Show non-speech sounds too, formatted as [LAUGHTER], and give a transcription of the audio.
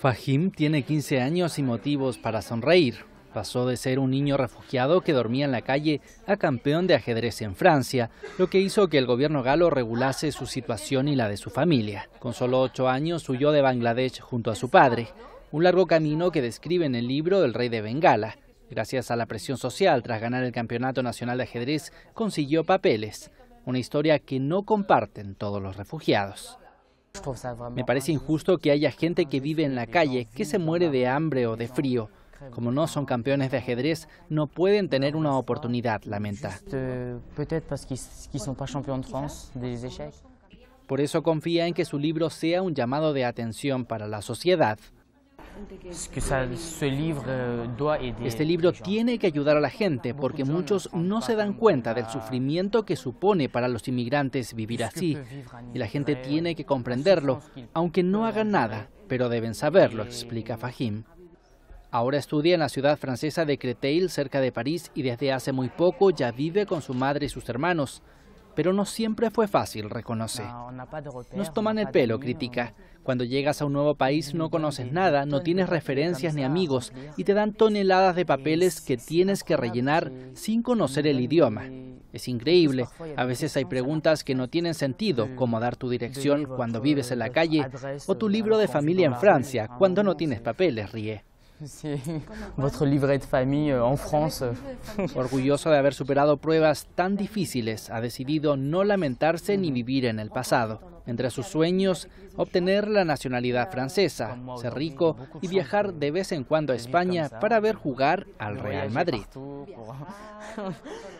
Fahim tiene 15 años y motivos para sonreír. Pasó de ser un niño refugiado que dormía en la calle a campeón de ajedrez en Francia, lo que hizo que el gobierno galo regulase su situación y la de su familia. Con solo 8 años huyó de Bangladesh junto a su padre, un largo camino que describe en el libro El Rey de Bengala. Gracias a la presión social tras ganar el Campeonato Nacional de Ajedrez, consiguió papeles, una historia que no comparten todos los refugiados. Me parece injusto que haya gente que vive en la calle, que se muere de hambre o de frío. Como no son campeones de ajedrez, no pueden tener una oportunidad, lamenta. Por eso confía en que su libro sea un llamado de atención para la sociedad. Eh, este libro tiene que ayudar a la gente porque muchos no se dan cuenta del sufrimiento que supone para los inmigrantes vivir así. Y la gente tiene que comprenderlo, aunque no hagan nada, pero deben saberlo, explica eh, Fahim. Ahora estudia en la ciudad francesa de Créteil, cerca de París, y desde hace muy poco ya vive con su madre y sus hermanos. Pero no siempre fue fácil, reconoce. Nos toman el pelo, critica. Cuando llegas a un nuevo país no conoces nada, no tienes referencias ni amigos y te dan toneladas de papeles que tienes que rellenar sin conocer el idioma. Es increíble. A veces hay preguntas que no tienen sentido, como dar tu dirección cuando vives en la calle o tu libro de familia en Francia cuando no ah, tienes papeles, ríe. [LAUGHS] votre livret de famille euh, en France. [LAUGHS] Orgulloso de haber superado pruebas tan difíciles, ha decidido no lamentarse ni vivir en el pasado. Entre sus sueños, obtener la nacionalidad francesa, ser rico y viajar de vez en cuando a España para ver jugar al Real Madrid. [LAUGHS]